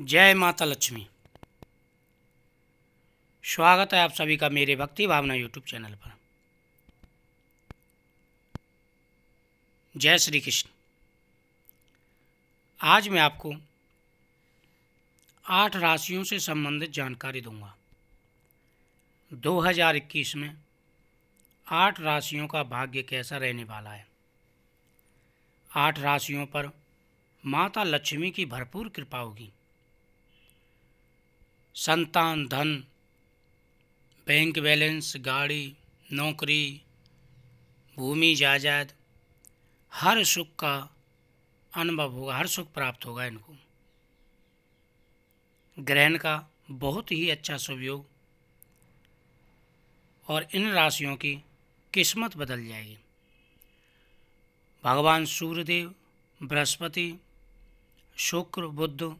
जय माता लक्ष्मी स्वागत है आप सभी का मेरे भक्ति भावना यूट्यूब चैनल पर जय श्री कृष्ण आज मैं आपको आठ राशियों से संबंधित जानकारी दूंगा 2021 में आठ राशियों का भाग्य कैसा रहने वाला है आठ राशियों पर माता लक्ष्मी की भरपूर कृपा होगी संतान धन बैंक बैलेंस गाड़ी नौकरी भूमि जायदाद हर सुख का अनुभव होगा हर सुख प्राप्त होगा इनको ग्रहण का बहुत ही अच्छा सुवयोग और इन राशियों की किस्मत बदल जाएगी भगवान सूर्यदेव बृहस्पति शुक्र बुद्ध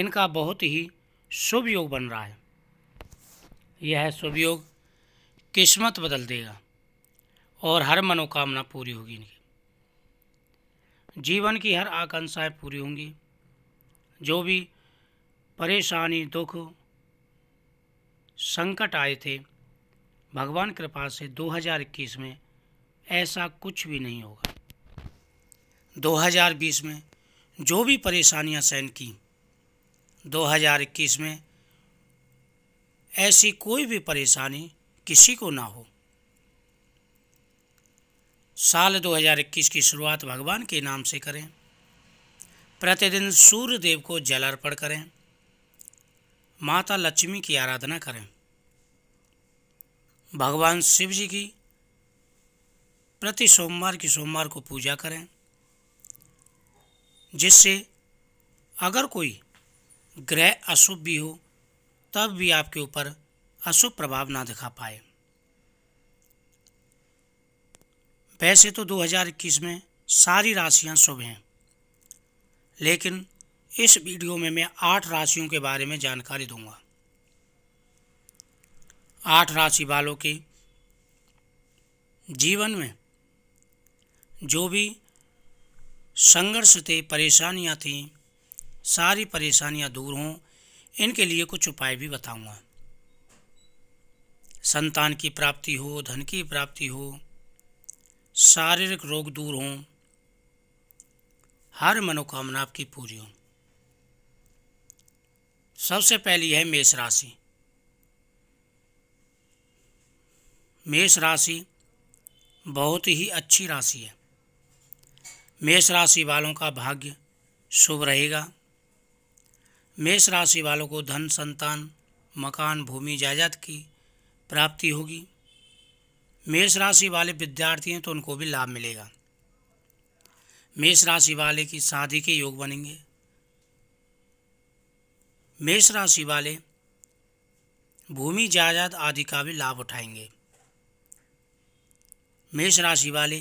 इनका बहुत ही शुभ योग बन रहा है यह है शुभ योग किस्मत बदल देगा और हर मनोकामना पूरी होगी इनकी जीवन की हर आकांक्षाएं पूरी होंगी जो भी परेशानी दुख संकट आए थे भगवान कृपा से 2021 में ऐसा कुछ भी नहीं होगा 2020 में जो भी परेशानियां सहन की 2021 में ऐसी कोई भी परेशानी किसी को ना हो साल 2021 की शुरुआत भगवान के नाम से करें प्रतिदिन सूर्य देव को जल अर्पण करें माता लक्ष्मी की आराधना करें भगवान शिव जी की प्रति सोमवार की सोमवार को पूजा करें जिससे अगर कोई ग्रह अशुभ भी हो तब भी आपके ऊपर अशुभ प्रभाव ना दिखा पाए वैसे तो 2021 में सारी राशियां शुभ हैं लेकिन इस वीडियो में मैं आठ राशियों के बारे में जानकारी दूंगा आठ राशि वालों के जीवन में जो भी संघर्ष थे परेशानियां थीं सारी परेशानियां दूर हों इनके लिए कुछ उपाय भी बताऊंगा संतान की प्राप्ति हो धन की प्राप्ति हो शारीरिक रोग दूर हों हर मनोकामना आपकी पूरी हो सबसे पहली है मेष राशि मेष राशि बहुत ही अच्छी राशि है मेष राशि वालों का भाग्य शुभ रहेगा मेष राशि वालों को धन संतान मकान भूमि जायदाद की प्राप्ति होगी मेष राशि वाले विद्यार्थी हैं तो उनको भी लाभ मिलेगा मेष राशि वाले की शादी के योग बनेंगे मेष राशि वाले भूमि जायदाद आदि का भी लाभ उठाएंगे मेष राशि वाले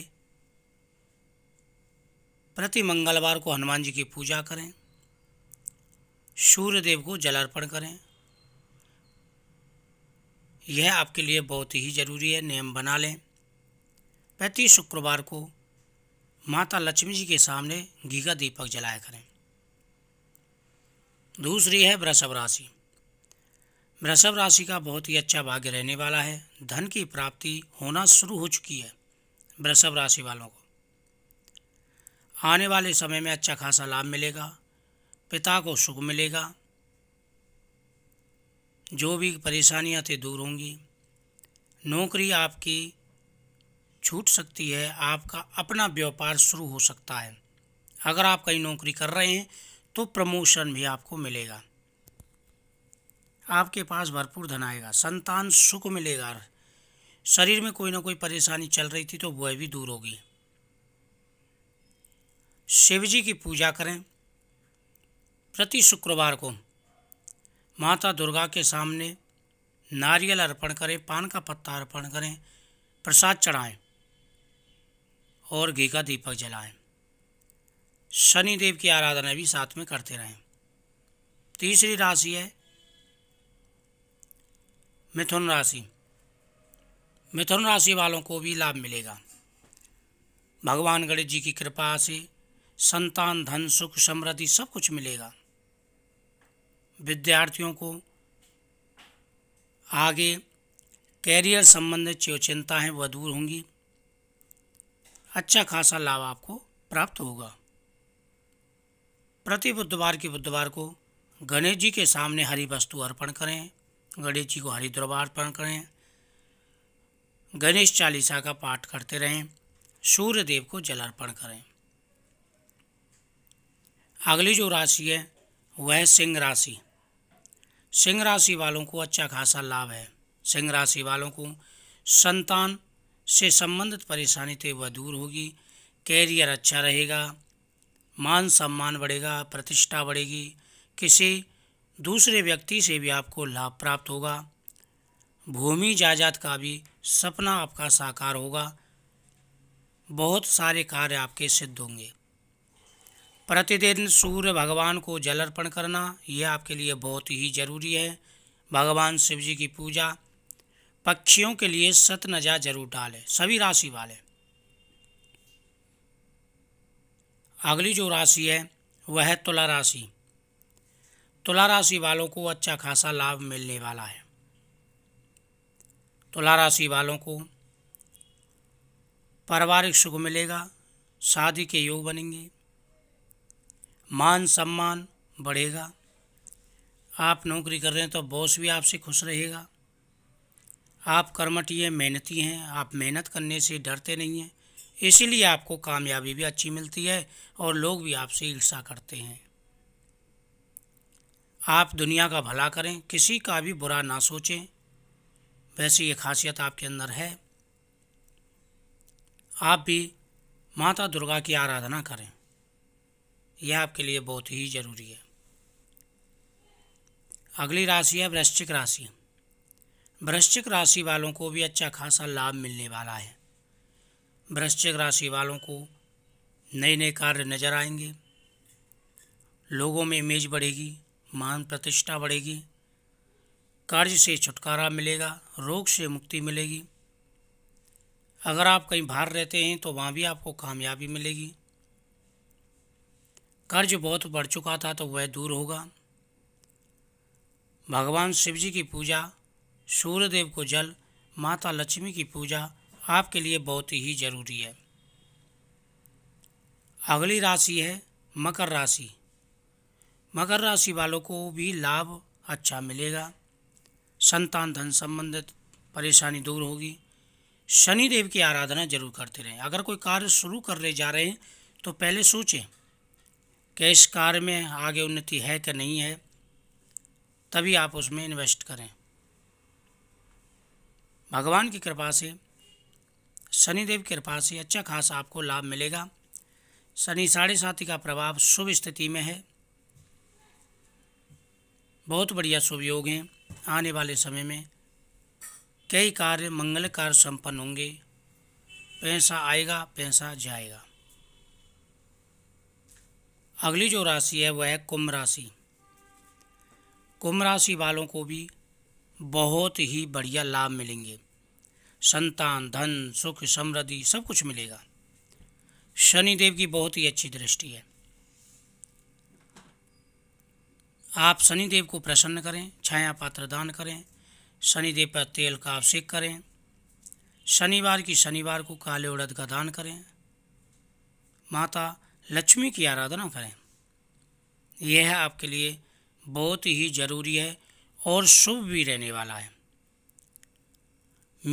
प्रति मंगलवार को हनुमान जी की पूजा करें सूर्यदेव को जलार्पण करें यह आपके लिए बहुत ही ज़रूरी है नियम बना लें प्रति शुक्रवार को माता लक्ष्मी जी के सामने घीघा दीपक जलाया करें दूसरी है वृषभ राशि वृषभ राशि का बहुत ही अच्छा भाग्य रहने वाला है धन की प्राप्ति होना शुरू हो चुकी है वृषभ राशि वालों को आने वाले समय में अच्छा खासा लाभ मिलेगा पिता को सुख मिलेगा जो भी परेशानियां थे दूर होंगी नौकरी आपकी छूट सकती है आपका अपना व्यापार शुरू हो सकता है अगर आप कहीं नौकरी कर रहे हैं तो प्रमोशन भी आपको मिलेगा आपके पास भरपूर धन आएगा संतान सुख मिलेगा शरीर में कोई ना कोई परेशानी चल रही थी तो वह भी दूर होगी शिव जी की पूजा करें प्रति शुक्रवार को माता दुर्गा के सामने नारियल अर्पण करें पान का पत्ता अर्पण करें प्रसाद चढ़ाएं और घी का दीपक जलाएं शनिदेव की आराधना भी साथ में करते रहें तीसरी राशि है मिथुन राशि मिथुन राशि वालों को भी लाभ मिलेगा भगवान गणेश जी की कृपा से संतान धन सुख समृद्धि सब कुछ मिलेगा विद्यार्थियों को आगे कैरियर संबंधित जो चिंताएँ वह दूर होंगी अच्छा खासा लाभ आपको प्राप्त होगा प्रति बुधवार के बुधवार को गणेश जी के सामने हरी वस्तु अर्पण करें गणेश जी को हरी दरबार अर्पण करें गणेश चालीसा का पाठ करते रहें सूर्य देव को जल अर्पण करें अगली जो राशि है वह सिंह राशि सिंह राशि वालों को अच्छा खासा लाभ है सिंह राशि वालों को संतान से संबंधित परेशानी तो वह दूर होगी कैरियर अच्छा रहेगा मान सम्मान बढ़ेगा प्रतिष्ठा बढ़ेगी किसी दूसरे व्यक्ति से भी आपको लाभ प्राप्त होगा भूमि जायदाद का भी सपना आपका साकार होगा बहुत सारे कार्य आपके सिद्ध होंगे प्रतिदिन सूर्य भगवान को जल अर्पण करना यह आपके लिए बहुत ही ज़रूरी है भगवान शिव जी की पूजा पक्षियों के लिए सतनजा जरूर डालें सभी राशि वाले अगली जो राशि है वह है तुला राशि तुला राशि वालों को अच्छा खासा लाभ मिलने वाला है तुला राशि वालों को पारिवारिक सुख मिलेगा शादी के योग बनेंगे मान सम्मान बढ़ेगा आप नौकरी कर रहे हैं तो बॉस भी आपसे खुश रहेगा आप कर्मठीय मेहनती हैं आप मेहनत करने से डरते नहीं हैं इसीलिए आपको कामयाबी भी अच्छी मिलती है और लोग भी आपसे ईर्षा करते हैं आप दुनिया का भला करें किसी का भी बुरा ना सोचें वैसे ये खासियत आपके अंदर है आप भी माता दुर्गा की आराधना करें यह आपके लिए बहुत ही ज़रूरी है अगली राशि है वृश्चिक राशि वृश्चिक राशि वालों को भी अच्छा खासा लाभ मिलने वाला है वृश्चिक राशि वालों को नए नए कार्य नजर आएंगे लोगों में इमेज बढ़ेगी मान प्रतिष्ठा बढ़ेगी कार्य से छुटकारा मिलेगा रोग से मुक्ति मिलेगी अगर आप कहीं बाहर रहते हैं तो वहाँ भी आपको कामयाबी मिलेगी कर्ज बहुत बढ़ चुका था तो वह दूर होगा भगवान शिव जी की पूजा सूर्यदेव को जल माता लक्ष्मी की पूजा आपके लिए बहुत ही जरूरी है अगली राशि है मकर राशि मकर राशि वालों को भी लाभ अच्छा मिलेगा संतान धन संबंधित परेशानी दूर होगी शनि देव की आराधना जरूर करते रहें अगर कोई कार्य शुरू करने जा रहे हैं तो पहले सोचें कि इस कार्य में आगे उन्नति है कि नहीं है तभी आप उसमें इन्वेस्ट करें भगवान की कृपा से शनिदेव की कृपा से अच्छा खासा आपको लाभ मिलेगा शनि साढ़े साथी का प्रभाव शुभ स्थिति में है बहुत बढ़िया शुभ योग हैं आने वाले समय में कई कार्य मंगल कार्य संपन्न होंगे पैसा आएगा पैसा जाएगा अगली जो राशि है वह है कुंभ राशि कुंभ राशि वालों को भी बहुत ही बढ़िया लाभ मिलेंगे संतान धन सुख समृद्धि सब कुछ मिलेगा शनिदेव की बहुत ही अच्छी दृष्टि है आप शनिदेव को प्रसन्न करें छाया पात्र दान करें शनिदेव पर तेल का अभिषेक करें शनिवार की शनिवार को काले उड़द का दान करें माता लक्ष्मी की आराधना करें यह आपके लिए बहुत ही ज़रूरी है और शुभ भी रहने वाला है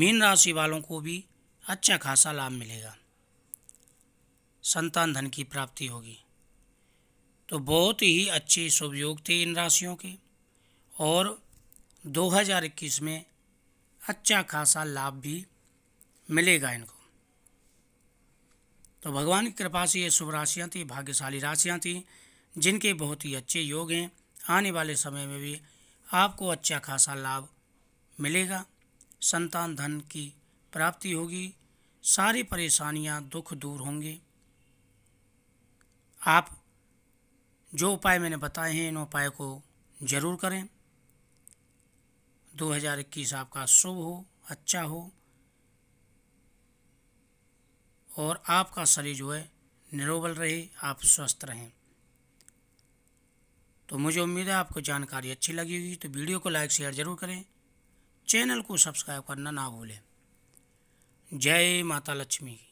मीन राशि वालों को भी अच्छा खासा लाभ मिलेगा संतान धन की प्राप्ति होगी तो बहुत ही अच्छे शुभ योग थे इन राशियों के और 2021 में अच्छा खासा लाभ भी मिलेगा इनको तो भगवान की कृपा से ये शुभ राशियाँ थी भाग्यशाली राशियाँ थी जिनके बहुत ही अच्छे योग हैं आने वाले समय में भी आपको अच्छा खासा लाभ मिलेगा संतान धन की प्राप्ति होगी सारी परेशानियाँ दुख दूर होंगे आप जो उपाय मैंने बताए हैं इन उपाय को ज़रूर करें 2021 आपका शुभ हो अच्छा हो और आपका शरीर जो है निरोबल रहे आप स्वस्थ रहें तो मुझे उम्मीद है आपको जानकारी अच्छी लगी होगी तो वीडियो को लाइक शेयर ज़रूर करें चैनल को सब्सक्राइब करना ना भूलें जय माता लक्ष्मी